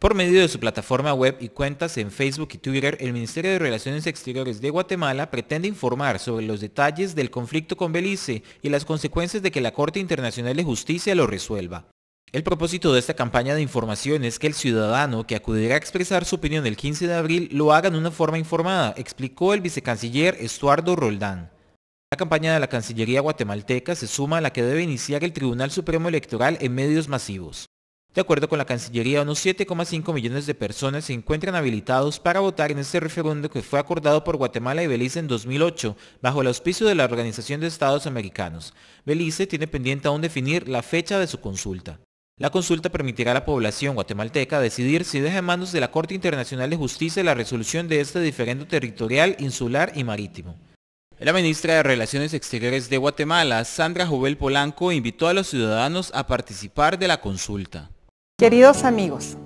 Por medio de su plataforma web y cuentas en Facebook y Twitter, el Ministerio de Relaciones Exteriores de Guatemala pretende informar sobre los detalles del conflicto con Belice y las consecuencias de que la Corte Internacional de Justicia lo resuelva. El propósito de esta campaña de información es que el ciudadano que acudirá a expresar su opinión el 15 de abril lo haga de una forma informada, explicó el vicecanciller Estuardo Roldán. La campaña de la Cancillería guatemalteca se suma a la que debe iniciar el Tribunal Supremo Electoral en medios masivos. De acuerdo con la Cancillería, unos 7,5 millones de personas se encuentran habilitados para votar en este referéndum que fue acordado por Guatemala y Belice en 2008, bajo el auspicio de la Organización de Estados Americanos. Belice tiene pendiente aún definir la fecha de su consulta. La consulta permitirá a la población guatemalteca decidir si deja en manos de la Corte Internacional de Justicia la resolución de este diferendo territorial, insular y marítimo. La ministra de Relaciones Exteriores de Guatemala, Sandra Jubel Polanco, invitó a los ciudadanos a participar de la consulta. Queridos amigos,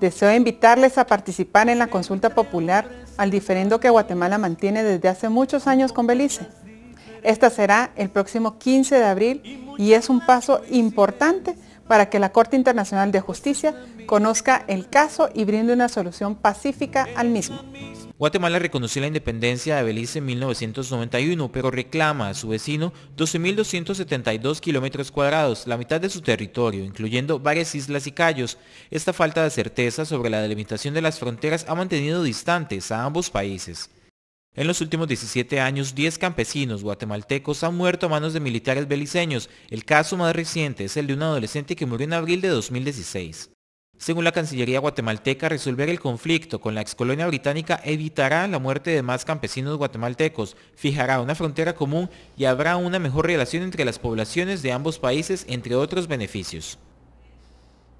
deseo invitarles a participar en la consulta popular al diferendo que Guatemala mantiene desde hace muchos años con Belice. Esta será el próximo 15 de abril y es un paso importante para que la Corte Internacional de Justicia conozca el caso y brinde una solución pacífica al mismo. Guatemala reconoció la independencia de Belice en 1991, pero reclama a su vecino 12.272 kilómetros cuadrados, la mitad de su territorio, incluyendo varias islas y cayos. Esta falta de certeza sobre la delimitación de las fronteras ha mantenido distantes a ambos países. En los últimos 17 años, 10 campesinos guatemaltecos han muerto a manos de militares beliceños. El caso más reciente es el de un adolescente que murió en abril de 2016. Según la Cancillería guatemalteca, resolver el conflicto con la excolonia británica evitará la muerte de más campesinos guatemaltecos, fijará una frontera común y habrá una mejor relación entre las poblaciones de ambos países, entre otros beneficios.